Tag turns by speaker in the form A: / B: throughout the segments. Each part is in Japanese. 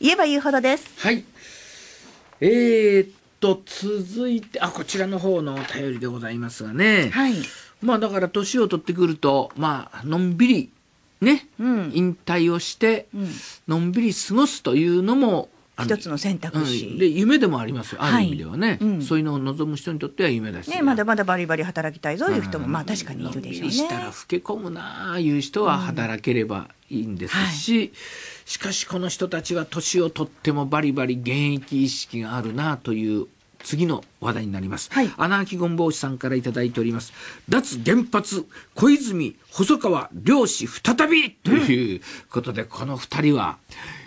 A: 言えば言うほどですはいえー、っと続いてあこちらの方のお便りでございますがねはいまあだから年を取ってくるとまあのんびりね、うん、引退をして、のんびり過ごすというのも一つの選択肢、うん、で夢でもありますよある意味ではね、はいうん、そういうのを望む人にとっては夢だし、ね、まだまだバリバリ働きたいぞいう人もまあ確かにいるでしょうね。のんびりしたら老け込むなあいう人は働ければいいんですし、はいしかしこの人たちは年をとってもバリバリ現役意識があるなという次の話題になります、はい、穴あきゴンボウさんからいただいております脱原発小泉細川漁師再びということで、うん、この2人は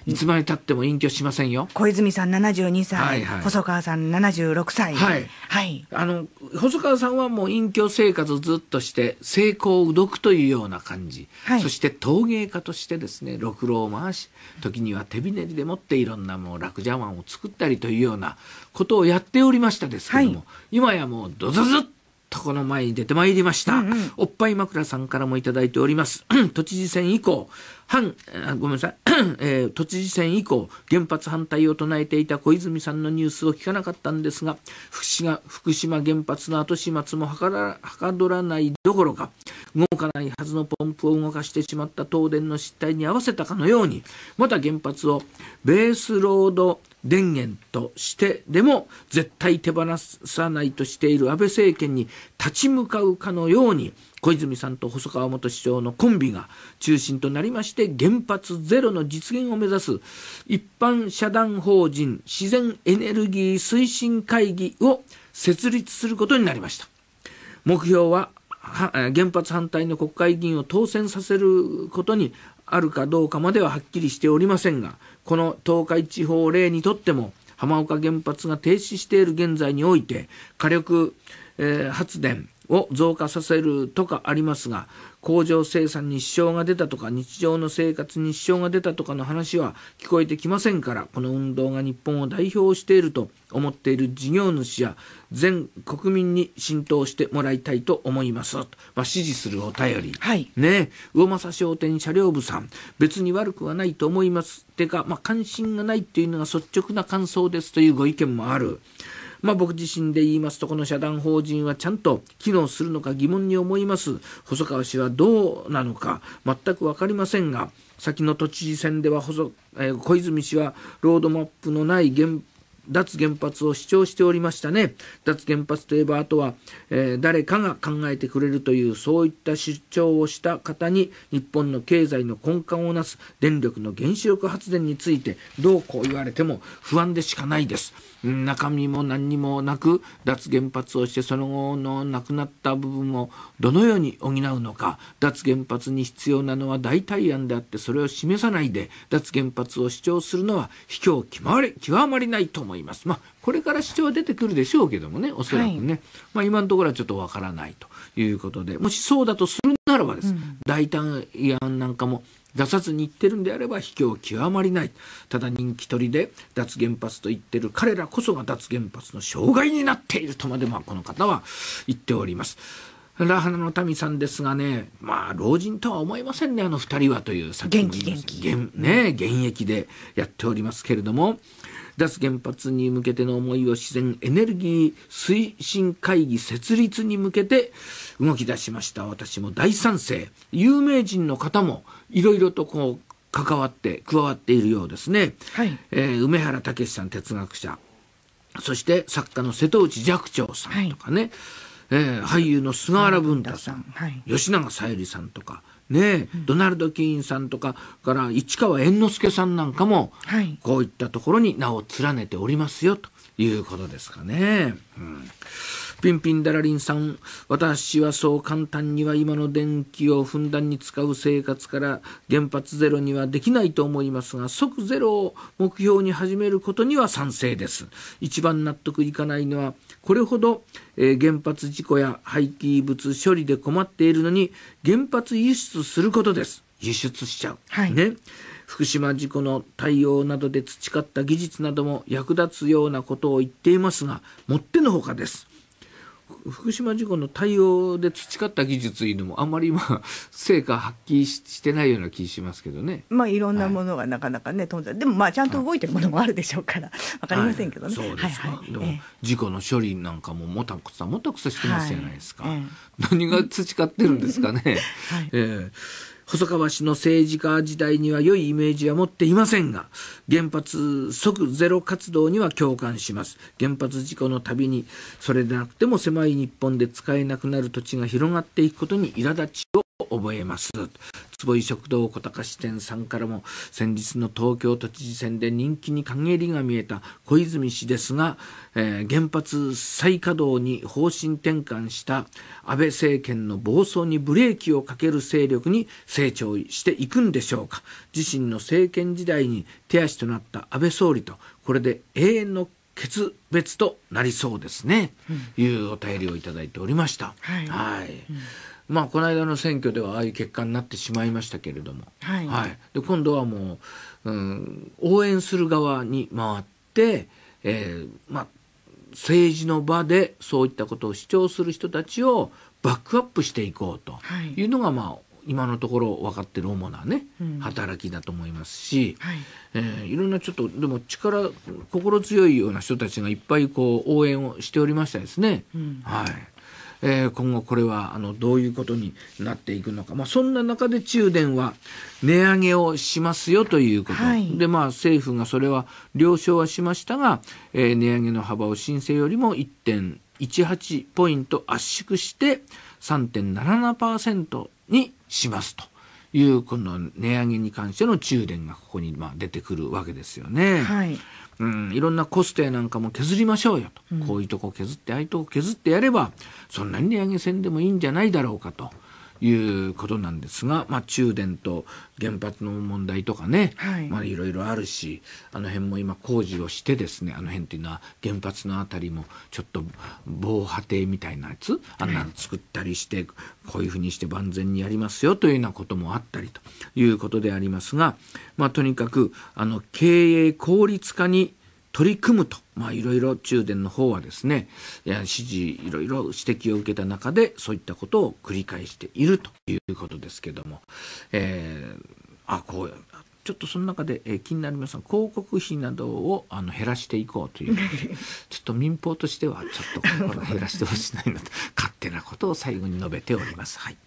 A: いつまでたっても隠居しませんよ小泉さん72歳、はいはい、細川さん76歳はい、はい、あの細川さんはもう隠居生活をずっとして成功うどくというような感じ、はい、そして陶芸家としてですねろくろを回し時には手びねりでもっていろんなもう楽茶碗を作ったりというようなことをやっておりましたですですけども、はい、今やもうドズズッとこの前に出てまいりました、うんうん、おっぱい枕さんからもいただいております 都知事選以降反ごめんなさい、えー、都知事選以降原発反対を唱えていた小泉さんのニュースを聞かなかったんですが福島福島原発の後始末もはからはかどらないどころか動かないはずのポンプを動かしてしまった東電の失態に合わせたかのようにまた原発をベースロード電源としてでも絶対手放さないとしている安倍政権に立ち向かうかのように小泉さんと細川元市長のコンビが中心となりまして原発ゼロの実現を目指す一般社団法人自然エネルギー推進会議を設立することになりました目標は原発反対の国会議員を当選させることにあるかどうかまでははっきりしておりませんが、この東海地方例にとっても、浜岡原発が停止している現在において、火力、えー、発電、を増加させるとかありますが工場生産に支障が出たとか日常の生活に支障が出たとかの話は聞こえてきませんからこの運動が日本を代表していると思っている事業主や全国民に浸透してもらいたいと思いますと、まあ、支持するお便り、はい、ね魚政商店車両部さん別に悪くはないと思いますてか、まあ、関心がないっていうのが率直な感想ですというご意見もある。まあ、僕自身で言いますと、この社団法人はちゃんと機能するのか疑問に思います。細川氏はどうなのか、全く分かりませんが、先の都知事選では細、えー、小泉氏はロードマップのない脱原発を主張しておりましたね。脱原発といえば、あとは、えー、誰かが考えてくれるという、そういった主張をした方に、日本の経済の根幹をなす電力の原子力発電について、どうこう言われても不安でしかないです。中身も何にもなく脱原発をしてその後のなくなった部分をどのように補うのか脱原発に必要なのは代替案であってそれを示さないで脱原発を主張するのは卑怯極極まりないと思います。まあ、これから主張は出てくるでしょうけどもねおそらくね、はい、まあ、今のところはちょっとわからないということでもしそうだとするならばです、うん、代替案なんかも出さずに言ってるんであれば卑怯極まりないただ人気取りで脱原発と言ってる彼らこそが脱原発の障害になっているとまでまあこの方は言っております。ラハナの民さんですがね、まあ、老人とは思えませんね、あの2人はという、さっき元気、元ね、現役でやっておりますけれども、脱原発に向けての思いを自然エネルギー推進会議設立に向けて動き出しました私も大賛成有名人の方もいろいろとこう関わって加わっているようですね、はい、えー、梅原武さん哲学者そして作家の瀬戸内寂聴さんとかね、はい、えー、俳優の菅原文太さん、はい、吉永小百合さんとかね、うん、ドナルド・キーンさんとかから市川猿之助さんなんかも、はい、こういったところに名を連ねておりますよということですかね。うんピンピンダラリンさん、私はそう簡単には今の電気をふんだんに使う生活から原発ゼロにはできないと思いますが、即ゼロを目標に始めることには賛成です。一番納得いかないのは、これほど、えー、原発事故や廃棄物処理で困っているのに、原発輸出することです。輸出しちゃう。はい、ね。福島事故の対応などで培った技術なども役立つようなことを言っていますが、もってのほかです。福島事故の対応で培った技術いうのもあんまり今 成果発揮してないような気しますけどね。まあいろんなものがなかなかね、はい、でもまあちゃんと動いてるものもあるでしょうからわかりませんけどね。はい、そうですか、はいはい、でも事故の処理なんかももたくさもたくさしてますじゃないですか、はいえー。何が培ってるんですかね。はい、えー細川氏の政治家時代には良いイメージは持っていませんが、原発即ゼロ活動には共感します。原発事故のたびに、それでなくても狭い日本で使えなくなる土地が広がっていくことに苛立ちを覚えます。坪井食堂小高支店さんからも先日の東京都知事選で人気に陰りが見えた小泉氏ですが、えー、原発再稼働に方針転換した安倍政権の暴走にブレーキをかける勢力に成長していくんでしょうか自身の政権時代に手足となった安倍総理とこれで永遠の決別となりそうですね、うん、いうお便りをいただいておりました。はい、はいまあ、この間の選挙ではああいう結果になってしまいましたけれども、はい、はい、で今度はもう、うん、応援する側に回って、えーまあ、政治の場でそういったことを主張する人たちをバックアップしていこうというのが、はい、まあ、今のところ分かってる主なね、うん、働きだと思いますし、はいえー、いろんなちょっとでも力心強いような人たちがいっぱいこう応援をしておりましたですね。うん、はいえー、今後これはあのどういうことになっていくのか、まあ、そんな中で中電は値上げをしますよということ、はい、で、まあ、政府がそれは了承はしましたが、えー、値上げの幅を申請よりも1.18ポイント圧縮して3.77%にしますと。いうこの値上げに関しての中電がここにまあ出てくるわけですよね。はい、うん、いろんなコストやなんかも削りましょうよと、うん、こういうとこ削ってああいうとこ削ってやればそんなに値上げせんでもいいんじゃないだろうかと。いうことなんですが、まあ、中電と原発の問題とかね、はいまあ、いろいろあるしあの辺も今工事をしてですねあの辺っていうのは原発の辺りもちょっと防波堤みたいなやつあんなの作ったりして、こういうふうにして万全にやりますよというようなこともあったりということでありますが、まあ、とにかくあの経営効率化に取り組むと、まあ、いろいろ中電の方はですね指示いろいろ指摘を受けた中でそういったことを繰り返しているということですけども、えー、あこうちょっとその中で、えー、気になりますが広告費などをあの減らしていこうという ちょっと民放としてはちょっとこ減らしてほしいなと勝手なことを最後に述べております。はい